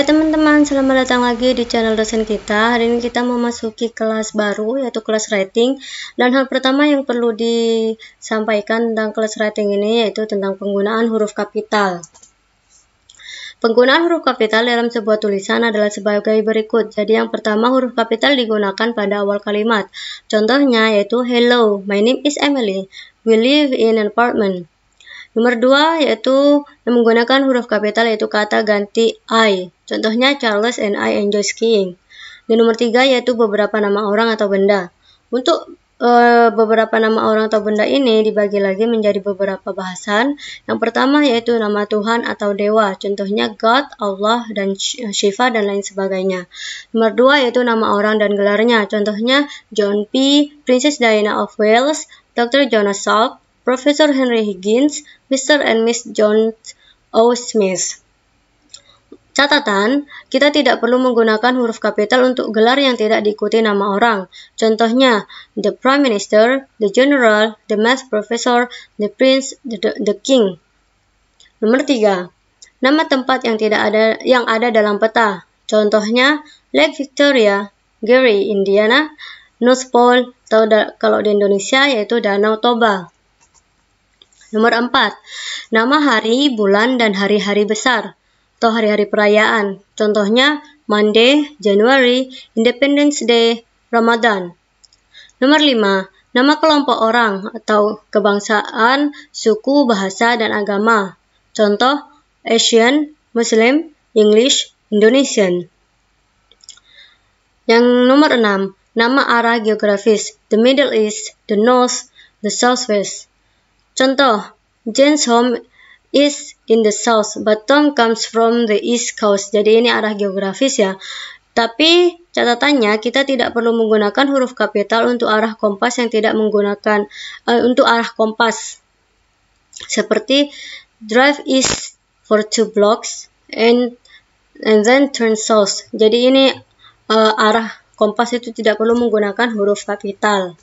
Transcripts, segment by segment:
Hai teman-teman, selamat datang lagi di channel dosen kita. Hari ini kita memasuki kelas baru yaitu kelas writing. dan hal pertama yang perlu disampaikan tentang kelas writing ini yaitu tentang penggunaan huruf kapital. Penggunaan huruf kapital dalam sebuah tulisan adalah sebagai berikut. Jadi yang pertama huruf kapital digunakan pada awal kalimat. Contohnya yaitu hello, my name is Emily. We live in an apartment. Nomor dua yaitu yang menggunakan huruf kapital yaitu kata ganti I. Contohnya Charles and I enjoy skiing. Dan nomor tiga yaitu beberapa nama orang atau benda. Untuk e, beberapa nama orang atau benda ini dibagi lagi menjadi beberapa bahasan. Yang pertama yaitu nama Tuhan atau Dewa, contohnya God, Allah, dan eh, Shiva, dan lain sebagainya. Nomor dua yaitu nama orang dan gelarnya, contohnya John P., Princess Diana of Wales, Dr. Jonas Salk, Professor Henry Higgins, Mr. and Miss John O. Smith. Catatan, kita tidak perlu menggunakan huruf kapital untuk gelar yang tidak diikuti nama orang. Contohnya, the prime minister, the general, the math professor, the prince, the, the king. Nomor tiga, Nama tempat yang tidak ada yang ada dalam peta. Contohnya, Lake Victoria, Gary, Indiana, North Pole, atau kalau di Indonesia yaitu Danau Toba. Nomor 4. Nama hari, bulan, dan hari-hari besar atau hari-hari perayaan. Contohnya Monday, January, Independence Day, Ramadan. Nomor 5. Nama kelompok orang atau kebangsaan, suku, bahasa, dan agama. Contoh Asian, Muslim, English, Indonesian. Yang nomor 6. Nama arah geografis, the Middle East, the North, the Southwest. Contoh, Jane's home is in the south, but Tom comes from the east coast. Jadi ini arah geografis ya. Tapi catatannya kita tidak perlu menggunakan huruf kapital untuk arah kompas yang tidak menggunakan uh, untuk arah kompas. Seperti drive east for two blocks and and then turn south. Jadi ini uh, arah kompas itu tidak perlu menggunakan huruf kapital.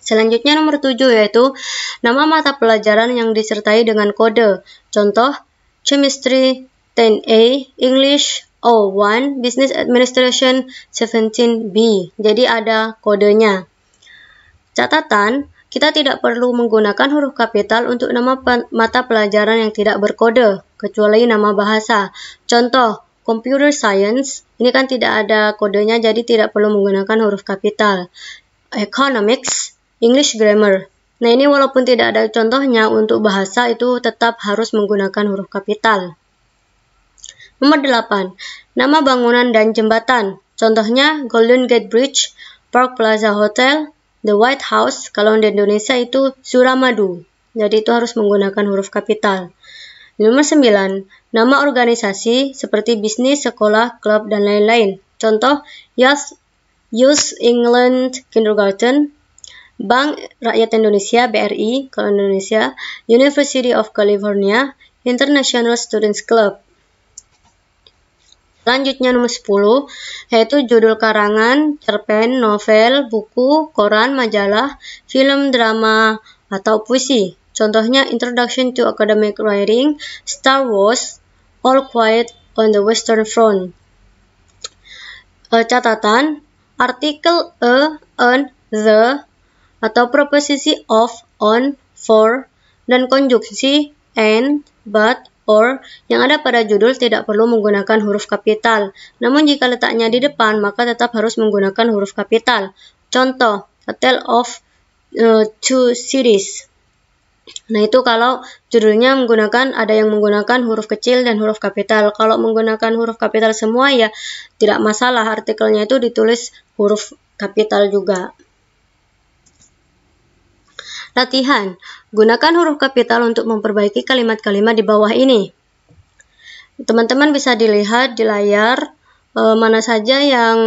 Selanjutnya nomor 7 yaitu Nama mata pelajaran yang disertai dengan kode. Contoh, Chemistry 10A, English 01, Business Administration 17B. Jadi ada kodenya. Catatan, kita tidak perlu menggunakan huruf kapital untuk nama mata pelajaran yang tidak berkode, kecuali nama bahasa. Contoh, computer science, ini kan tidak ada kodenya, jadi tidak perlu menggunakan huruf kapital. Economics, English grammar, Nah ini walaupun tidak ada contohnya, untuk bahasa itu tetap harus menggunakan huruf kapital. Nomor 8. Nama bangunan dan jembatan. Contohnya Golden Gate Bridge, Park Plaza Hotel, The White House. Kalau di Indonesia itu Suramadu. Jadi itu harus menggunakan huruf kapital. Nomor 9. Nama organisasi seperti bisnis, sekolah, klub, dan lain-lain. Contoh, Youth England Kindergarten, Bank Rakyat Indonesia BRI kalau Indonesia, University of California, International Students Club. Selanjutnya nomor 10, yaitu judul karangan, cerpen, novel, buku, koran, majalah, film, drama, atau puisi. Contohnya Introduction to Academic Writing, Star Wars, All Quiet on the Western Front. E, catatan, artikel a, eh, an, the, atau preposisi of, on, for, dan konjungsi and, but, or yang ada pada judul tidak perlu menggunakan huruf kapital. Namun jika letaknya di depan, maka tetap harus menggunakan huruf kapital. Contoh, A Tale of uh, Two Cities. Nah, itu kalau judulnya menggunakan ada yang menggunakan huruf kecil dan huruf kapital. Kalau menggunakan huruf kapital semua ya tidak masalah, artikelnya itu ditulis huruf kapital juga. Latihan. Gunakan huruf kapital untuk memperbaiki kalimat-kalimat di bawah ini. Teman-teman bisa dilihat di layar e, mana saja yang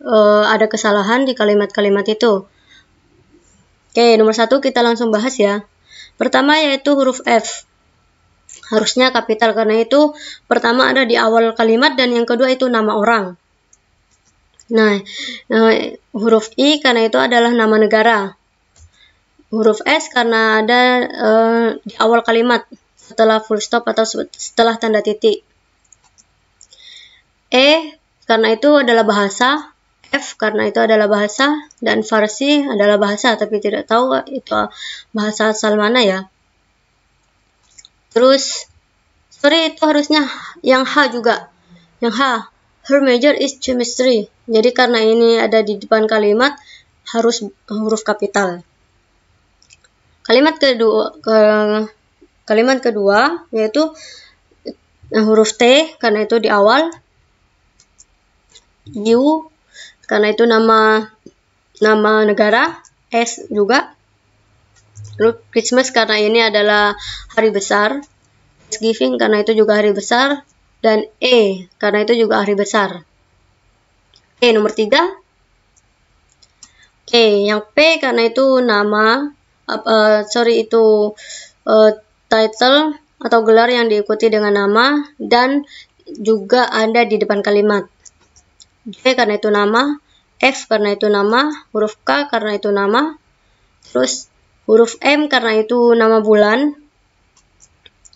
e, ada kesalahan di kalimat-kalimat itu. Oke, nomor satu kita langsung bahas ya. Pertama yaitu huruf F. Harusnya kapital karena itu pertama ada di awal kalimat dan yang kedua itu nama orang. Nah, nah huruf I karena itu adalah nama negara huruf S karena ada uh, di awal kalimat setelah full stop atau setelah tanda titik. E karena itu adalah bahasa, F karena itu adalah bahasa, dan Farsi adalah bahasa, tapi tidak tahu itu bahasa asal mana ya. Terus, sorry itu harusnya yang H juga, yang H. Her major is chemistry. Jadi karena ini ada di depan kalimat, harus huruf kapital. Kalimat kedua ke, kalimat kedua yaitu eh, huruf T karena itu di awal. U karena itu nama nama negara. S juga. Lalu Christmas karena ini adalah hari besar. Thanksgiving karena itu juga hari besar dan E karena itu juga hari besar. E nomor tiga, Oke, yang P karena itu nama uh, sorry itu uh, title atau gelar yang diikuti dengan nama dan juga ada di depan kalimat. J karena itu nama, F karena itu nama, huruf K karena itu nama, terus huruf M karena itu nama bulan,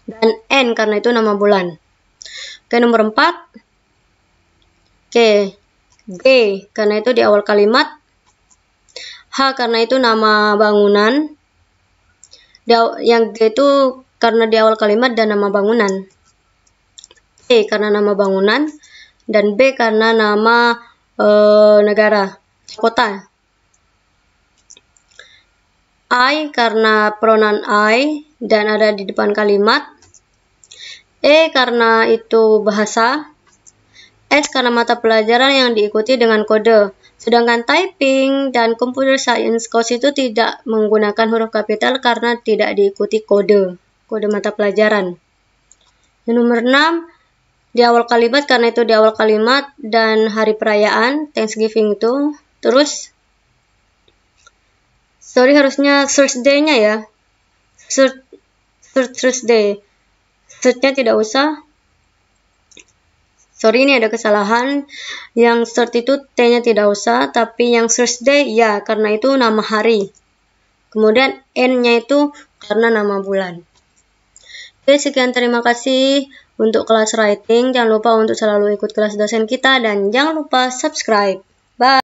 dan N karena itu nama bulan. Oke, nomor 4. Oke, G karena itu di awal kalimat. H karena itu nama bangunan yang G itu karena di awal kalimat dan nama bangunan. E karena nama bangunan dan B karena nama e, negara, kota. I karena pronoun I dan ada di depan kalimat. E karena itu bahasa. S karena mata pelajaran yang diikuti dengan kode. Sedangkan typing dan computer science course itu tidak menggunakan huruf kapital karena tidak diikuti kode, kode mata pelajaran. Dan nomor 6, di awal kalimat karena itu di awal kalimat dan hari perayaan, Thanksgiving itu. Terus, sorry harusnya ya. Thursday nya ya. Thursday. Thursday. nya tidak usah sorry ini ada kesalahan yang start itu T-nya tidak usah tapi yang search day ya karena itu nama hari kemudian N-nya itu karena nama bulan Oke, sekian terima kasih untuk kelas writing. Jangan lupa untuk selalu ikut kelas dosen kita dan jangan lupa subscribe. Bye.